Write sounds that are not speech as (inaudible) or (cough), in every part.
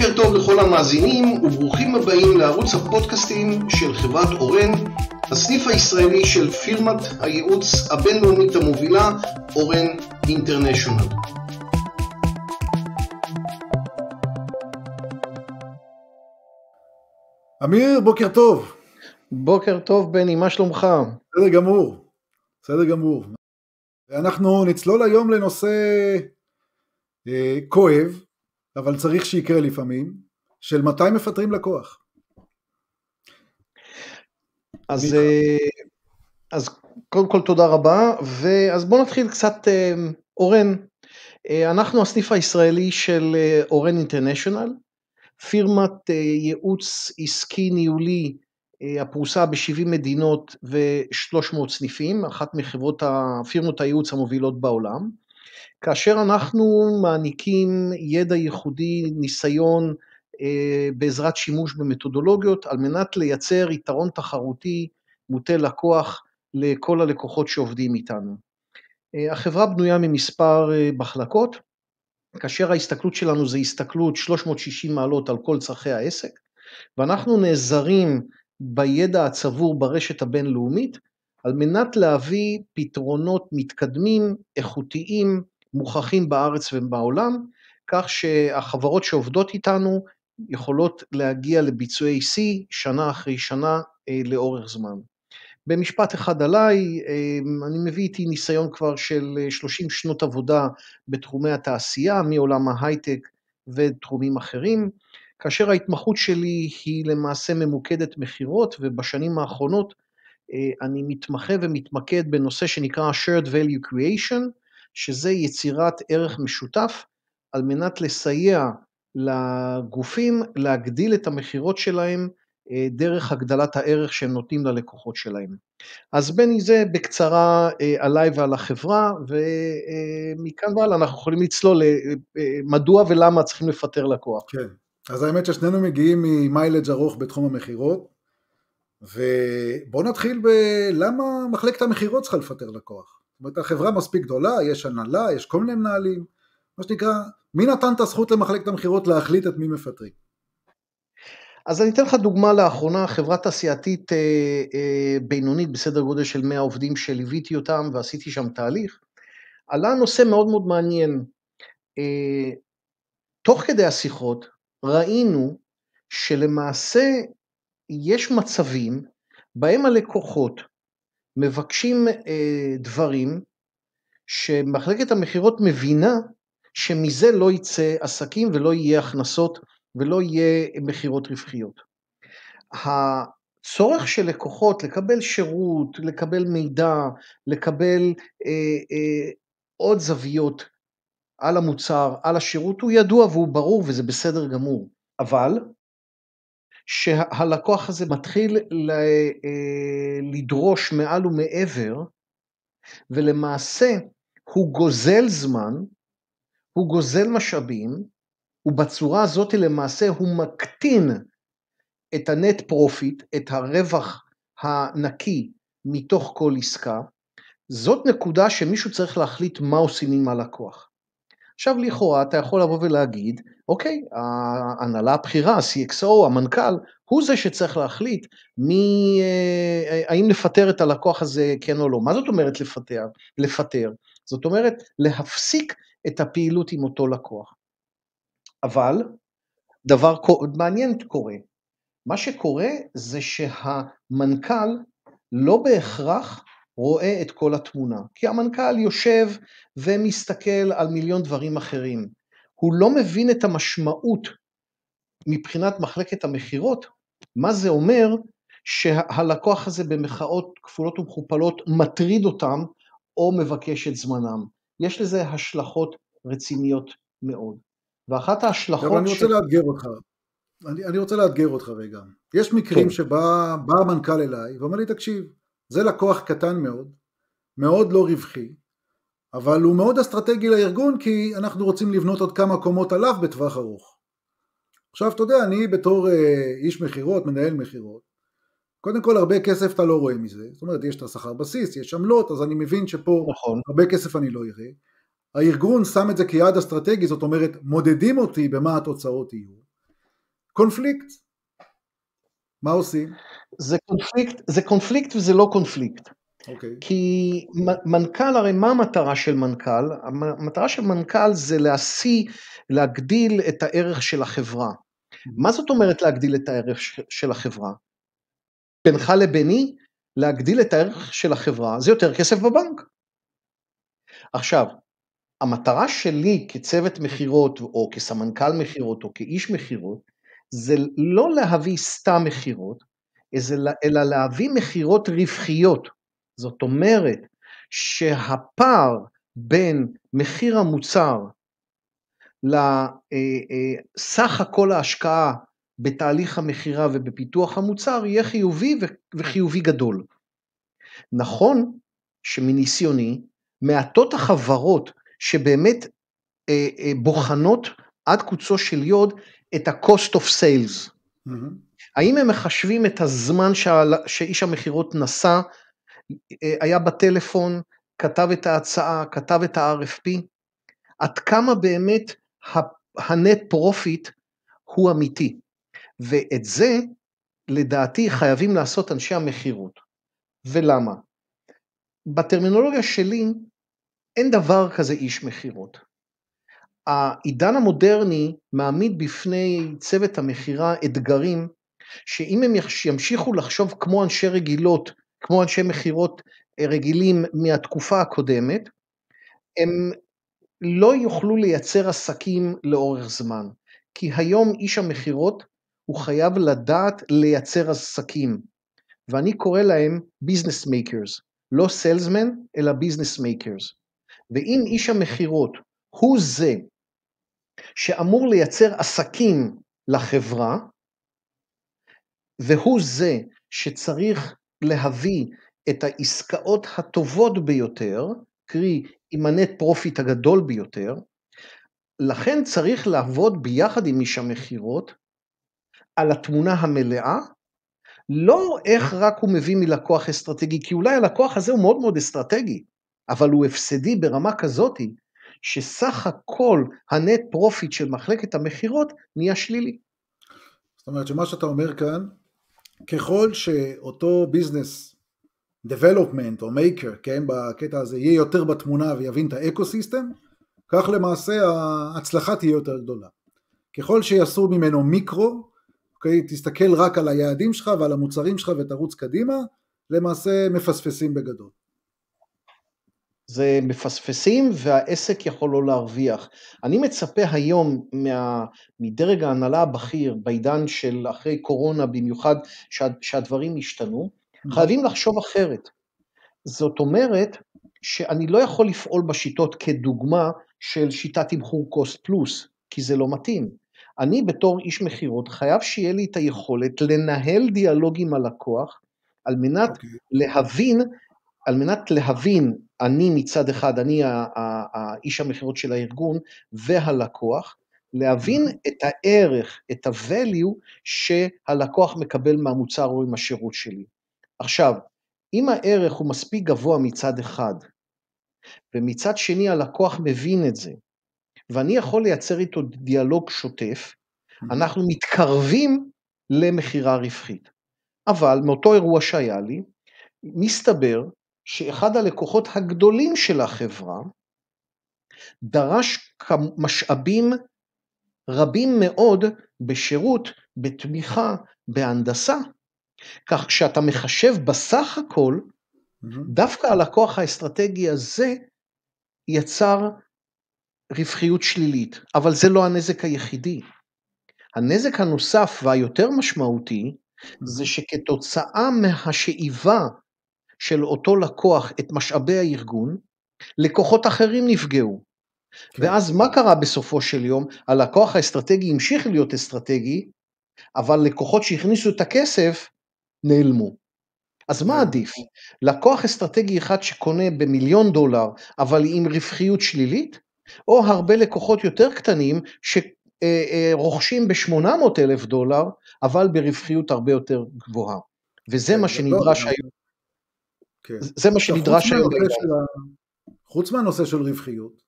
בוקר טוב לכל המאזינים וברוכים הבאים לערוץ הפודקאסטים של חברת אורן, הסניף הישראלי של פירמת הייעוץ הבינלאומית המובילה אורן אינטרנשיונל. אמיר, בוקר טוב. בוקר טוב בני, מה שלומך? בסדר גמור, בסדר גמור. אנחנו נצלול היום לנושא אה, כואב, אבל צריך שיקרה לפעמים, של מתי מפטרים לקוח. אז, אה, אז קודם כל תודה רבה, ואז בואו נתחיל קצת, אה, אורן, אה, אנחנו הסניף הישראלי של אורן אינטרנשיונל, פירמת ייעוץ עסקי ניהולי הפרוסה ב-70 מדינות ו-300 סניפים, אחת מחברות הפירמות הייעוץ המובילות בעולם. כאשר אנחנו מעניקים ידע ייחודי, ניסיון, אה, בעזרת שימוש במתודולוגיות, על מנת לייצר יתרון תחרותי מוטה לקוח לכל הלקוחות שעובדים איתנו. אה, החברה בנויה ממספר אה, מחלקות, כאשר ההסתכלות שלנו זה הסתכלות 360 מעלות על כל צרכי העסק, ואנחנו נעזרים בידע הצבור ברשת הבינלאומית על מנת להביא פתרונות מתקדמים, איכותיים, מוכחים בארץ ובעולם, כך שהחברות שעובדות איתנו יכולות להגיע לביצועי שיא שנה אחרי שנה אה, לאורך זמן. במשפט אחד עליי, אה, אני מביא איתי ניסיון כבר של 30 אה, שנות עבודה בתחומי התעשייה, מעולם ההייטק ותחומים אחרים, כאשר ההתמחות שלי היא למעשה ממוקדת מכירות, ובשנים האחרונות אני מתמחה ומתמקד בנושא שנקרא shared value creation, שזה יצירת ערך משותף על מנת לסייע לגופים להגדיל את המכירות שלהם אה, דרך הגדלת הערך שהם נותנים ללקוחות שלהם. אז בני זה בקצרה אה, עליי ועל החברה, ומכאן אה, והלאה אנחנו יכולים לצלול מדוע ולמה צריכים לפטר לקוח. כן, אז האמת ששנינו מגיעים ממיילג' ארוך בתחום המכירות, ובואו נתחיל בלמה מחלקת המכירות צריכה לפטר לקוח. זאת אומרת, החברה מספיק גדולה, יש הנהלה, יש כל מיני מנהלים, מה שנקרא, מי נתן את הזכות למחלקת המכירות להחליט את מי מפטרים? אז אני אתן לך דוגמה לאחרונה, חברה תעשייתית אה, אה, בינונית בסדר גודל של 100 עובדים שליוויתי אותם ועשיתי שם תהליך, עלה נושא מאוד מאוד מעניין. אה, תוך כדי השיחות ראינו שלמעשה יש מצבים בהם הלקוחות מבקשים אה, דברים שמחלקת המכירות מבינה שמזה לא יצא עסקים ולא יהיה הכנסות ולא יהיה מכירות רווחיות. הצורך של לקוחות לקבל שירות, לקבל מידע, לקבל אה, אה, עוד זוויות על המוצר, על השירות, הוא ידוע והוא ברור וזה בסדר גמור. אבל שהלקוח הזה מתחיל אה, לדרוש מעל ומעבר, ולמעשה הוא גוזל זמן, הוא גוזל משאבים, ובצורה הזאת למעשה הוא מקטין את הנט פרופיט, את הרווח הנקי מתוך כל עסקה. זאת נקודה שמישהו צריך להחליט מה עושים עם הלקוח. עכשיו לכאורה אתה יכול לבוא ולהגיד, אוקיי, ההנהלה הבכירה, ה-CXO, המנכ"ל, הוא זה שצריך להחליט מי, אה, האם לפטר את הלקוח הזה כן או לא. מה זאת אומרת לפטר? לפטר. זאת אומרת, להפסיק את הפעילות עם אותו לקוח. אבל דבר מעניין קורה. מה שקורה זה שהמנכ"ל לא בהכרח רואה את כל התמונה, כי המנכ"ל יושב ומסתכל על מיליון דברים אחרים. הוא לא מבין את המשמעות מבחינת מחלקת המכירות, מה זה אומר שהלקוח שה- הזה במחאות כפולות ומכופלות מטריד אותם או מבקש את זמנם. יש לזה השלכות רציניות מאוד. ואחת ההשלכות... אבל אני רוצה ש... לאתגר אותך. אני, אני רוצה לאתגר אותך רגע. יש מקרים כן. שבא המנכ"ל אליי ואומר לי, תקשיב, זה לקוח קטן מאוד, מאוד לא רווחי, אבל הוא מאוד אסטרטגי לארגון כי אנחנו רוצים לבנות עוד כמה קומות עליו בטווח ארוך. עכשיו אתה יודע, אני בתור אה, איש מכירות, מנהל מכירות, קודם כל הרבה כסף אתה לא רואה מזה, זאת אומרת יש את השכר בסיס, יש עמלות, אז אני מבין שפה נכון. הרבה כסף אני לא אראה. הארגון שם את זה כיעד אסטרטגי, זאת אומרת מודדים אותי במה התוצאות יהיו. קונפליקט, מה עושים? זה קונפליקט, זה קונפליקט וזה לא קונפליקט. Okay. אוקיי. כי מנכ"ל, הרי מה המטרה של מנכ"ל? המטרה של מנכ"ל זה להשיא, להגדיל את הערך של החברה. Mm-hmm. מה זאת אומרת להגדיל את הערך של החברה? בינך לביני, להגדיל את הערך של החברה זה יותר כסף בבנק. עכשיו, המטרה שלי כצוות מכירות, או כסמנכ"ל מכירות, או כאיש מכירות, זה לא להביא סתם מכירות, אלא להביא מכירות רווחיות. זאת אומרת שהפער בין מחיר המוצר לסך אה, אה, הכל ההשקעה בתהליך המכירה ובפיתוח המוצר יהיה חיובי וחיובי גדול. נכון שמניסיוני, מעטות החברות שבאמת אה, בוחנות עד קוצו של יוד את ה-cost of sales. Mm-hmm. האם הם מחשבים את הזמן שאיש המכירות נשא אה, היה בטלפון, כתב את ההצעה, כתב את ה-RFP, עד כמה באמת הנט פרופיט הוא אמיתי. ואת זה, לדעתי, חייבים לעשות אנשי המכירות. ולמה? בטרמינולוגיה שלי, אין דבר כזה איש מכירות. העידן המודרני מעמיד בפני צוות המכירה אתגרים שאם הם ימשיכו לחשוב כמו אנשי רגילות כמו אנשי מכירות אה, רגילים מהתקופה הקודמת, הם לא יוכלו לייצר עסקים לאורך זמן. כי היום איש המכירות הוא חייב לדעת לייצר עסקים. ואני קורא להם ביזנס מייקרס, לא סיילסמן, אלא ביזנס מייקרס. ואם איש המכירות הוא זה שאמור לייצר עסקים לחברה, והוא זה שצריך להביא את העסקאות הטובות ביותר, קרי עם הנט פרופיט הגדול ביותר, לכן צריך לעבוד ביחד עם איש המכירות על התמונה המלאה, לא איך רק הוא מביא מלקוח אסטרטגי, כי אולי הלקוח הזה הוא מאוד מאוד אסטרטגי, אבל הוא הפסדי ברמה כזאתי, שסך הכל הנט פרופיט של מחלקת המכירות נהיה שלילי. זאת אומרת שמה שאתה אומר כאן, ככל שאותו ביזנס development או maker, כן, בקטע הזה, יהיה יותר בתמונה ויבין את האקו סיסטם, כך למעשה ההצלחה תהיה יותר גדולה. ככל שיסור ממנו מיקרו, אוקיי, תסתכל רק על היעדים שלך ועל המוצרים שלך ותרוץ קדימה, למעשה מפספסים בגדול. זה מפספסים והעסק יכול לא להרוויח. אני מצפה היום מה, מדרג ההנהלה הבכיר, בעידן של אחרי קורונה במיוחד, שה, שהדברים השתנו, נכון. חייבים לחשוב אחרת. זאת אומרת שאני לא יכול לפעול בשיטות כדוגמה של שיטת תמחור קוסט פלוס, כי זה לא מתאים. אני בתור איש מכירות חייב שיהיה לי את היכולת לנהל דיאלוג עם הלקוח, על מנת okay. אוקיי. להבין על מנת להבין, אני מצד אחד, אני האיש המכירות של הארגון והלקוח, להבין mm-hmm. את הערך, את ה-value שהלקוח מקבל מהמוצר או עם השירות שלי. עכשיו, אם הערך הוא מספיק גבוה מצד אחד, ומצד שני הלקוח מבין את זה, ואני יכול לייצר איתו דיאלוג שוטף, mm-hmm. אנחנו מתקרבים למכירה רווחית. אבל מאותו אירוע שהיה לי, מסתבר שאחד הלקוחות הגדולים של החברה דרש משאבים רבים מאוד בשירות, בתמיכה, בהנדסה. כך כשאתה מחשב בסך הכל, דווקא הלקוח האסטרטגי הזה יצר רווחיות שלילית, אבל זה לא הנזק היחידי. הנזק הנוסף והיותר משמעותי זה שכתוצאה מהשאיבה של אותו לקוח את משאבי הארגון, לקוחות אחרים נפגעו. כן. ואז מה קרה בסופו של יום? הלקוח האסטרטגי המשיך להיות אסטרטגי, אבל לקוחות שהכניסו את הכסף נעלמו. אז מה כן. עדיף? לקוח אסטרטגי אחד שקונה במיליון דולר, אבל עם רווחיות שלילית? או הרבה לקוחות יותר קטנים שרוכשים אה, אה, ב-800 אלף דולר, אבל ברווחיות הרבה יותר גבוהה. וזה כן, מה לא שנדרש נכון. היום. כן. זה מה שנדרש היום. חוץ מהנושא של רווחיות,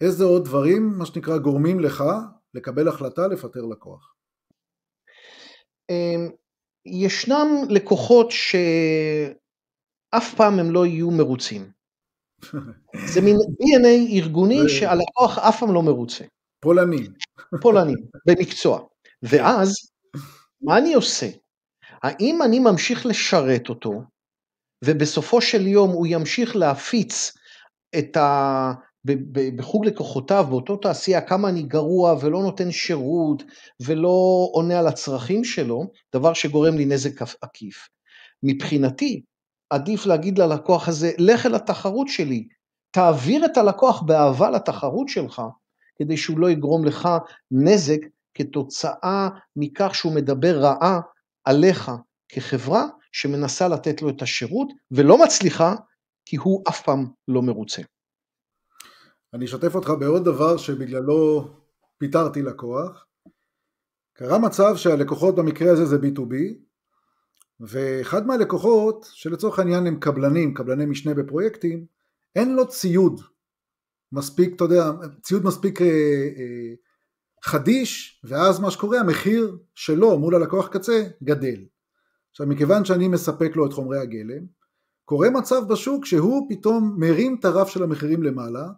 איזה עוד דברים, מה שנקרא, גורמים לך לקבל החלטה לפטר לקוח? אמ, ישנם לקוחות שאף פעם הם לא יהיו מרוצים. (laughs) זה מין DNA ארגוני שהלקוח אף פעם לא מרוצה. פולנים. פולנים, (laughs) במקצוע. ואז, מה אני עושה? האם אני ממשיך לשרת אותו ובסופו של יום הוא ימשיך להפיץ את ה... בחוג לקוחותיו, באותו תעשייה, כמה אני גרוע ולא נותן שירות ולא עונה על הצרכים שלו, דבר שגורם לי נזק עקיף. מבחינתי, עדיף להגיד ללקוח הזה, לך אל התחרות שלי, תעביר את הלקוח באהבה לתחרות שלך, כדי שהוא לא יגרום לך נזק כתוצאה מכך שהוא מדבר רעה עליך כחברה שמנסה לתת לו את השירות ולא מצליחה כי הוא אף פעם לא מרוצה. אני אשתף אותך בעוד דבר שבגללו פיטרתי לקוח. קרה מצב שהלקוחות במקרה הזה זה B2B, ואחד מהלקוחות, שלצורך העניין הם קבלנים, קבלני משנה בפרויקטים, אין לו ציוד מספיק, אתה יודע, ציוד מספיק אה, אה, חדיש, ואז מה שקורה, המחיר שלו מול הלקוח קצה גדל. עכשיו מכיוון שאני מספק לו את חומרי הגלם, קורה מצב בשוק שהוא פתאום מרים את הרף של המחירים למעלה,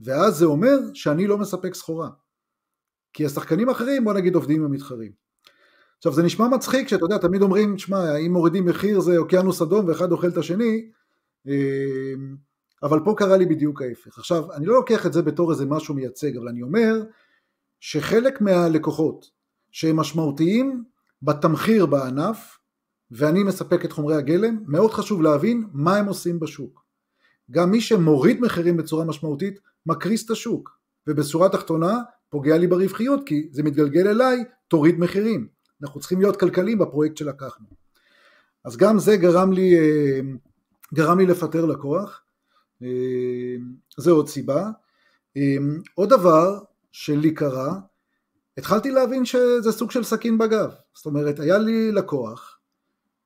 ואז זה אומר שאני לא מספק סחורה. כי השחקנים האחרים בוא נגיד עובדים עם המתחרים. עכשיו זה נשמע מצחיק שאתה יודע תמיד אומרים שמע אם מורידים מחיר זה אוקיינוס אדום ואחד אוכל את השני אמ, אבל פה קרה לי בדיוק ההפך. עכשיו אני לא לוקח את זה בתור איזה משהו מייצג אבל אני אומר שחלק מהלקוחות שהם משמעותיים בתמחיר בענף ואני מספק את חומרי הגלם, מאוד חשוב להבין מה הם עושים בשוק. גם מי שמוריד מחירים בצורה משמעותית, מקריס את השוק, ובשורה התחתונה פוגע לי ברווחיות, כי זה מתגלגל אליי, תוריד מחירים. אנחנו צריכים להיות כלכליים בפרויקט שלקחנו. אז גם זה גרם לי, אה, גרם לי לפטר לקוח, אה, זה עוד סיבה. אה, עוד דבר שלי קרה, התחלתי להבין שזה סוג של סכין בגב. זאת אומרת, היה לי לקוח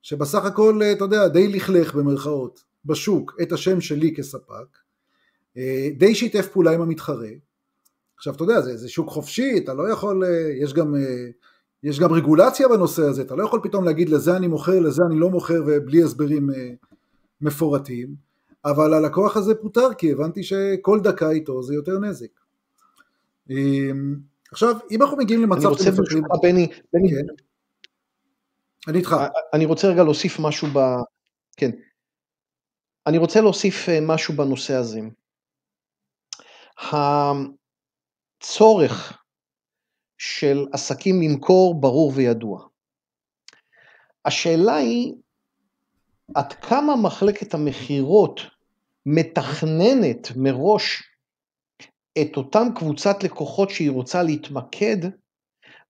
שבסך הכל, אה, אתה יודע, די לכלך במרכאות בשוק את השם שלי כספק, אה, די שיתף פעולה עם המתחרה. עכשיו, אתה יודע, זה, זה שוק חופשי, אתה לא יכול, אה, יש גם, יש גם רגולציה בנושא הזה, אתה לא יכול פתאום להגיד לזה אני מוכר, לזה אני לא מוכר, ובלי הסברים מפורטים, אבל הלקוח הזה פוטר כי הבנתי שכל דקה איתו זה יותר נזק. עכשיו, אם אנחנו מגיעים למצב... אני רוצה ברשותך, בני, בני, כן. אני איתך. אה, אה, אני רוצה רגע להוסיף משהו ב... כן. אני רוצה להוסיף אה, משהו בנושא הזה. הצורך של עסקים למכור ברור וידוע. השאלה היא עד כמה מחלקת המכירות מתכננת מראש את אותם קבוצת לקוחות שהיא רוצה להתמקד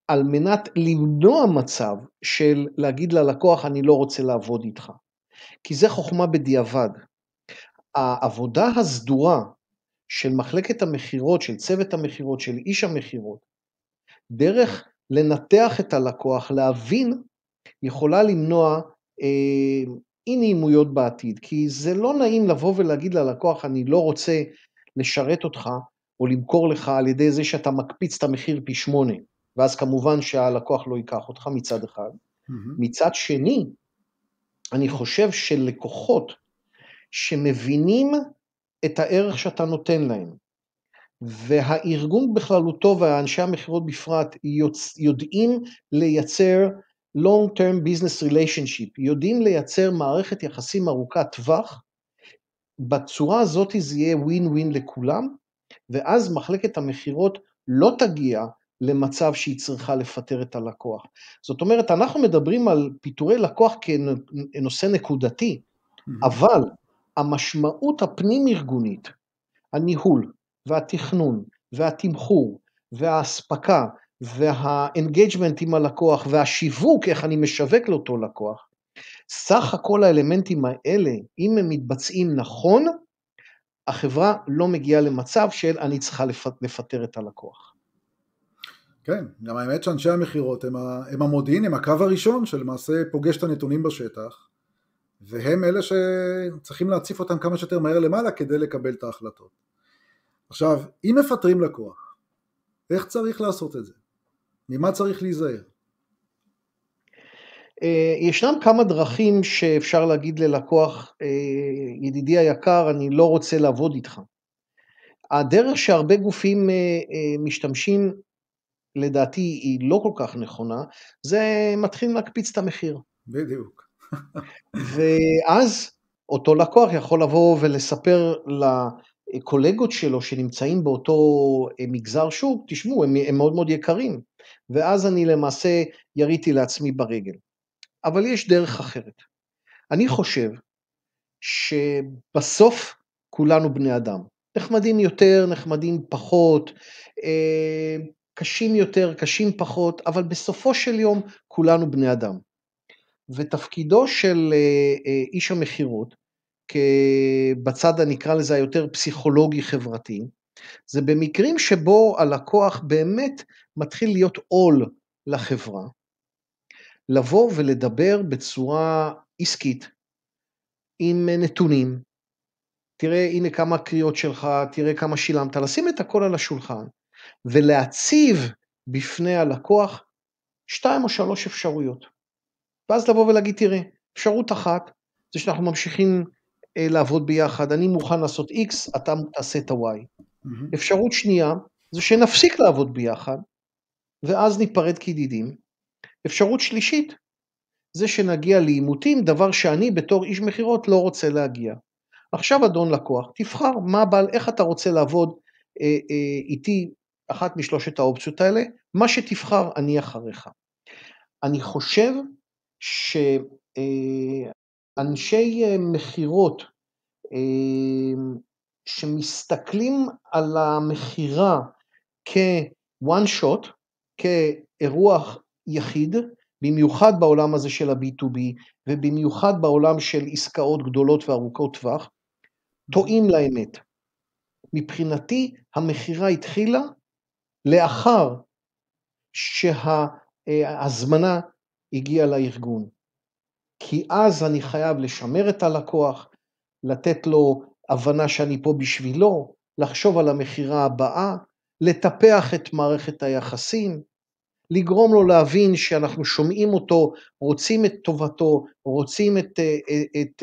על מנת למנוע מצב של להגיד ללקוח אני לא רוצה לעבוד איתך. כי זה חוכמה בדיעבד. העבודה הסדורה של מחלקת המכירות, של צוות המכירות, של איש המכירות, דרך לנתח את הלקוח, להבין, יכולה למנוע אה, אי נעימויות בעתיד. כי זה לא נעים לבוא ולהגיד ללקוח, אני לא רוצה לשרת אותך או למכור לך על ידי זה שאתה מקפיץ את המחיר פי שמונה. ואז כמובן שהלקוח לא ייקח אותך מצד אחד. Mm-hmm. מצד שני, אני חושב שלקוחות שמבינים את הערך שאתה נותן להם, והארגון בכללותו והאנשי המכירות בפרט יוצ... יודעים לייצר long term business relationship, יודעים לייצר מערכת יחסים ארוכת טווח, בצורה הזאת זה יהיה win win לכולם, ואז מחלקת המכירות לא תגיע למצב שהיא צריכה לפטר את הלקוח. זאת אומרת, אנחנו מדברים על פיטורי לקוח כנושא נקודתי, אבל המשמעות הפנים-ארגונית, הניהול והתכנון והתמחור והאספקה וה-engagement עם הלקוח והשיווק, איך אני משווק לאותו לקוח, סך הכל האלמנטים האלה, אם הם מתבצעים נכון, החברה לא מגיעה למצב של אני צריכה לפטר את הלקוח. כן, גם האמת שאנשי המכירות הם, הם המודיעין, הם הקו הראשון שלמעשה פוגש את הנתונים בשטח, והם אלה שצריכים להציף אותם כמה שיותר מהר למעלה כדי לקבל את ההחלטות. עכשיו, אם מפטרים לקוח, איך צריך לעשות את זה? ממה צריך להיזהר? אה, ישנם כמה דרכים שאפשר להגיד ללקוח, אה, ידידי היקר, אני לא רוצה לעבוד איתך. הדרך שהרבה גופים אה, משתמשים לדעתי היא לא כל כך נכונה, זה מתחיל להקפיץ את המחיר. בדיוק. (laughs) ואז אותו לקוח יכול לבוא ולספר לקולגות שלו שנמצאים באותו אה, מגזר שוק, תשמעו, הם, הם מאוד מאוד יקרים, ואז אני למעשה יריתי לעצמי ברגל. אבל יש דרך אחרת. אני חושב שבסוף כולנו בני אדם. נחמדים יותר, נחמדים פחות, אה, קשים יותר, קשים פחות, אבל בסופו של יום כולנו בני אדם. ותפקידו של אה, אה, איש המכירות, בצד הנקרא לזה היותר פסיכולוגי-חברתי, זה במקרים שבו הלקוח באמת מתחיל להיות עול לחברה, לבוא ולדבר בצורה עסקית, עם נתונים, תראה הנה כמה קריאות שלך, תראה כמה שילמת, לשים את הכל על השולחן. ולהציב בפני הלקוח שתיים או שלוש אפשרויות. ואז לבוא ולהגיד, תראה, אפשרות אחת זה שאנחנו ממשיכים אה, לעבוד ביחד, אני מוכן לעשות X, אתה תעשה את ה-Y. Mm-hmm. אפשרות שנייה זה שנפסיק לעבוד ביחד, ואז ניפרד כידידים. אפשרות שלישית זה שנגיע לעימותים, דבר שאני בתור איש מכירות לא רוצה להגיע. עכשיו אדון לקוח, תבחר מה בעל, איך אתה רוצה לעבוד אה, אה, איתי אחת משלושת האופציות האלה, מה שתבחר אני אחריך. אני חושב שאנשי אה, אה, מכירות אה, שמסתכלים על המכירה כ-one shot, כאירוע יחיד, במיוחד בעולם הזה של ה-B2B ובמיוחד בעולם של עסקאות גדולות וארוכות טווח, טועים לאמת. מבחינתי המכירה התחילה לאחר שההזמנה אה, הגיעה לארגון. כי אז אני חייב לשמר את הלקוח, לתת לו הבנה שאני פה בשבילו, לחשוב על המכירה הבאה, לטפח את מערכת היחסים, לגרום לו להבין שאנחנו שומעים אותו, רוצים את טובתו, רוצים את, אה, אה, את, את,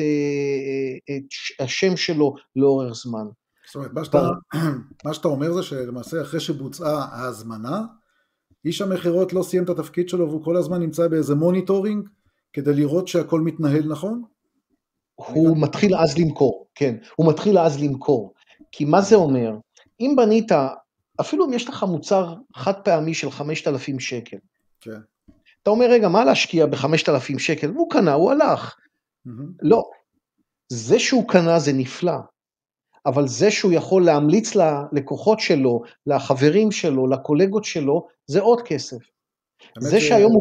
את השם שלו לאורך זמן. זאת אומרת, מה שאתה, (clears throat) מה שאתה אומר זה שלמעשה אחרי שבוצעה ההזמנה, איש המכירות לא סיים את התפקיד שלו והוא כל הזמן נמצא באיזה מוניטורינג כדי לראות שהכל מתנהל נכון? הוא מתחיל אז למכור, כן, הוא מתחיל אז למכור. כי מה זה אומר? אם בנית, אפילו אם יש לך מוצר חד פעמי של 5,000 שקל, כן. אתה אומר, רגע, מה להשקיע ב-5,000 שקל? הוא קנה, הוא הלך. Mm-hmm. לא. זה שהוא קנה זה נפלא, אבל זה שהוא יכול להמליץ ללקוחות שלו, לחברים שלו, לקולגות שלו, זה עוד כסף. זה שהיום,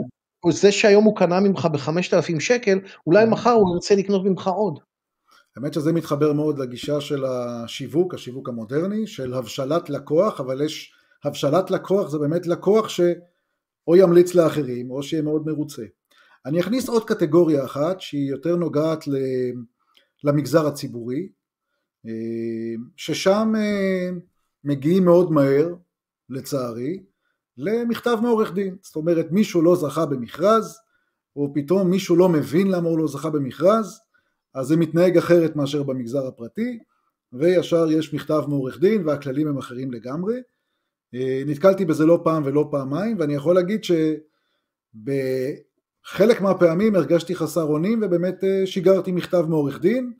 הוא, זה שהיום הוא קנה ממך ב-5,000 שקל, אולי כן. מחר הוא ירצה לקנות ממך עוד. האמת שזה מתחבר מאוד לגישה של השיווק, השיווק המודרני, של הבשלת לקוח, אבל יש, הבשלת לקוח זה באמת לקוח שאו ימליץ לאחרים או שיהיה מאוד מרוצה. אני אכניס עוד קטגוריה אחת שהיא יותר נוגעת למגזר הציבורי, אמ, ששם אה, מגיעים מאוד מהר, לצערי, למכתב מעורך דין. זאת אומרת, מישהו לא זכה במכרז, או פתאום מישהו לא מבין למה הוא לא זכה במכרז, אז זה מתנהג אחרת מאשר במגזר הפרטי, וישר יש מכתב מעורך דין והכללים הם אחרים לגמרי. אה, נתקלתי בזה לא פעם ולא פעמיים, ואני יכול להגיד שבחלק מהפעמים הרגשתי חסר אונים ובאמת אה, שיגרתי מכתב מעורך דין,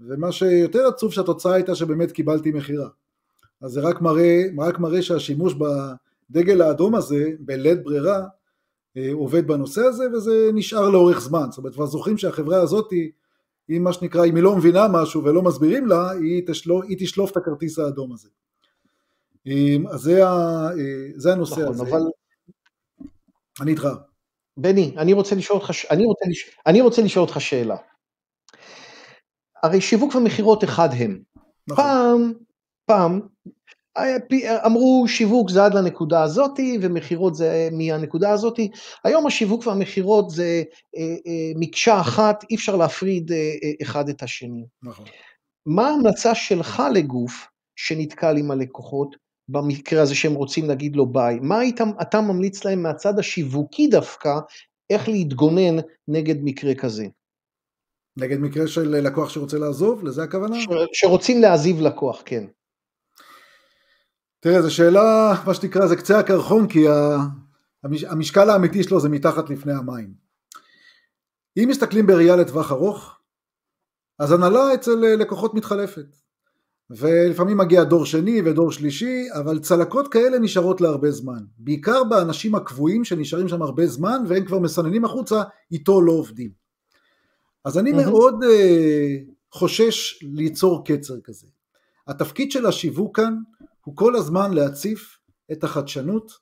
ומה שיותר עצוב שהתוצאה הייתה שבאמת קיבלתי מכירה. אז זה רק מראה, רק מראה שהשימוש בדגל האדום הזה, בלית ברירה, אה, עובד בנושא הזה וזה נשאר לאורך זמן. זאת אומרת, כבר זוכרים שהחברה הזאת, היא מה שנקרא, אם היא לא מבינה משהו ולא מסבירים לה, היא תשלוף, היא תשלוף את הכרטיס האדום הזה. אה, אז זה, אה, זה הנושא נכון, הזה. אבל... אני איתך. בני, אני רוצה לשאול אותך, אני רוצה, אני רוצה לשאול אותך שאלה. הרי שיווק ומכירות אחד הם. נכון. פעם, פעם, אה, אה, אמרו שיווק זה עד לנקודה הזאתי ומכירות זה מהנקודה הזאתי. היום השיווק והמכירות זה אה, אה, מקשה אחת, אי אפשר להפריד אה, אה, אחד את השני. נכון. מה ההמלצה שלך לגוף שנתקל עם הלקוחות, במקרה הזה שהם רוצים להגיד לו ביי? מה היית, אתה ממליץ להם מהצד השיווקי דווקא, איך להתגונן נגד מקרה כזה? נגד מקרה של אה, לקוח שרוצה לעזוב? לזה הכוונה? ש... שרוצים להעזיב לקוח, כן. תראה, זו שאלה, מה שנקרא, זה קצה הקרחון, כי ה... המש... המשקל האמיתי שלו זה מתחת לפני המים. אם מסתכלים בראייה לטווח ארוך, אז הנהלה אצל אה, לקוחות מתחלפת. ולפעמים מגיע דור שני ודור שלישי, אבל צלקות כאלה נשארות להרבה זמן. בעיקר באנשים הקבועים שנשארים שם הרבה זמן, והם כבר מסננים החוצה, איתו לא עובדים. אז אני mm-hmm. מאוד uh, חושש ליצור קצר כזה. התפקיד של השיווק כאן הוא כל הזמן להציף את החדשנות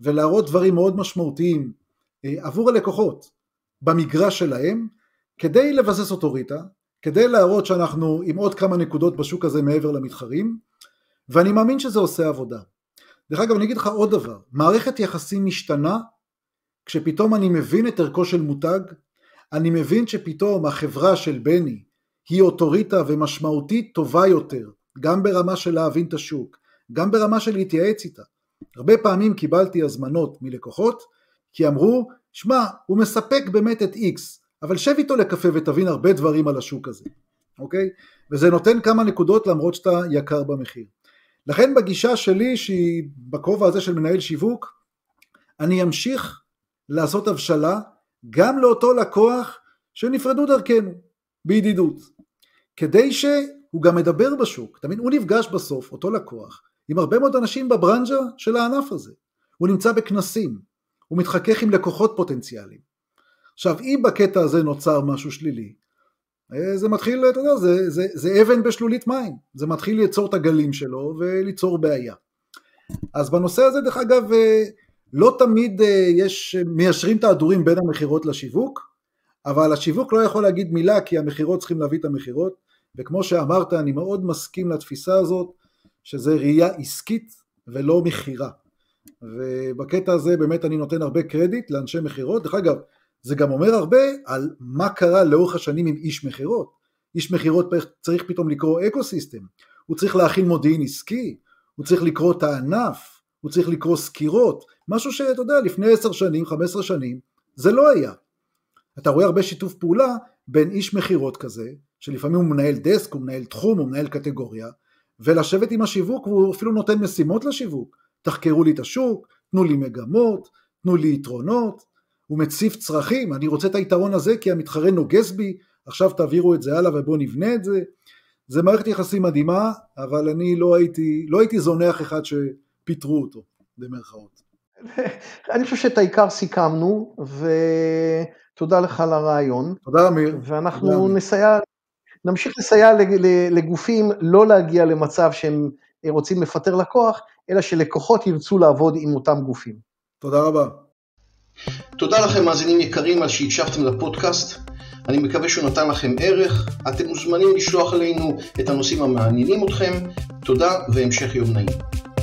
ולהראות דברים מאוד משמעותיים uh, עבור הלקוחות במגרש שלהם כדי לבסס אוטוריטה, כדי להראות שאנחנו עם עוד כמה נקודות בשוק הזה מעבר למתחרים ואני מאמין שזה עושה עבודה. דרך אגב אני אגיד לך עוד דבר, מערכת יחסים משתנה כשפתאום אני מבין את ערכו של מותג אני מבין שפתאום החברה של בני היא אוטוריטה ומשמעותית טובה יותר, גם ברמה של להבין את השוק, גם ברמה של להתייעץ איתה. הרבה פעמים קיבלתי הזמנות מלקוחות, כי אמרו, שמע, הוא מספק באמת את X, אבל שב איתו לקפה ותבין הרבה דברים על השוק הזה, אוקיי? וזה נותן כמה נקודות למרות שאתה יקר במחיר. לכן בגישה שלי, שהיא בכובע הזה של מנהל שיווק, אני אמשיך לעשות הבשלה גם לאותו לקוח שנפרדו דרכנו, בידידות. כדי שהוא גם מדבר בשוק, תמיד הוא נפגש בסוף, אותו לקוח, עם הרבה מאוד אנשים בברנז'ה של הענף הזה. הוא נמצא בכנסים, הוא מתחכך עם לקוחות פוטנציאליים. עכשיו, אם בקטע הזה נוצר משהו שלילי, אה, זה מתחיל, אתה יודע, זה, זה, זה זה אבן בשלולית מים, זה מתחיל ליצור את הגלים שלו וליצור בעיה. אז בנושא הזה, דרך אגב, אה, לא תמיד אה, יש, מיישרים את ההדורים בין המכירות לשיווק, אבל השיווק לא יכול להגיד מילה כי המכירות צריכים להביא את המכירות, וכמו שאמרת אני מאוד מסכים לתפיסה הזאת שזה ראייה עסקית ולא מכירה. ובקטע הזה באמת אני נותן הרבה קרדיט לאנשי מכירות, דרך אגב זה גם אומר הרבה על מה קרה לאורך השנים עם איש מכירות. איש מכירות צריך פתאום לקרוא אקו סיסטם, הוא צריך להכין מודיעין עסקי, הוא צריך לקרוא את הענף, הוא צריך לקרוא סקירות, משהו שאתה יודע לפני עשר שנים, חמש עשרה שנים, זה לא היה. אתה רואה הרבה שיתוף פעולה בין איש מכירות כזה, שלפעמים הוא מנהל דסק, הוא מנהל תחום, הוא מנהל קטגוריה, ולשבת עם השיווק, והוא אפילו נותן משימות לשיווק. תחקרו לי את השוק, תנו לי מגמות, תנו לי יתרונות, הוא מציף צרכים, אני רוצה את היתרון הזה כי המתחרה נוגס בי, עכשיו תעבירו את זה הלאה ובואו נבנה את זה. זה מערכת יחסים מדהימה, אבל אני לא הייתי, לא הייתי זונח אחד שפיטרו אותו, במרכאות. (laughs) אני חושב שאת העיקר סיכמנו, ותודה לך על הרעיון. תודה, אמיר. ואנחנו תודה, נסייע, נמשיך לסייע לגופים לא להגיע למצב שהם רוצים לפטר לקוח, אלא שלקוחות ירצו לעבוד עם אותם גופים. תודה רבה. תודה לכם, מאזינים יקרים, על שהקשבתם לפודקאסט. אני מקווה שהוא נתן לכם ערך. אתם מוזמנים לשלוח אלינו את הנושאים המעניינים אתכם. תודה והמשך יום נעים.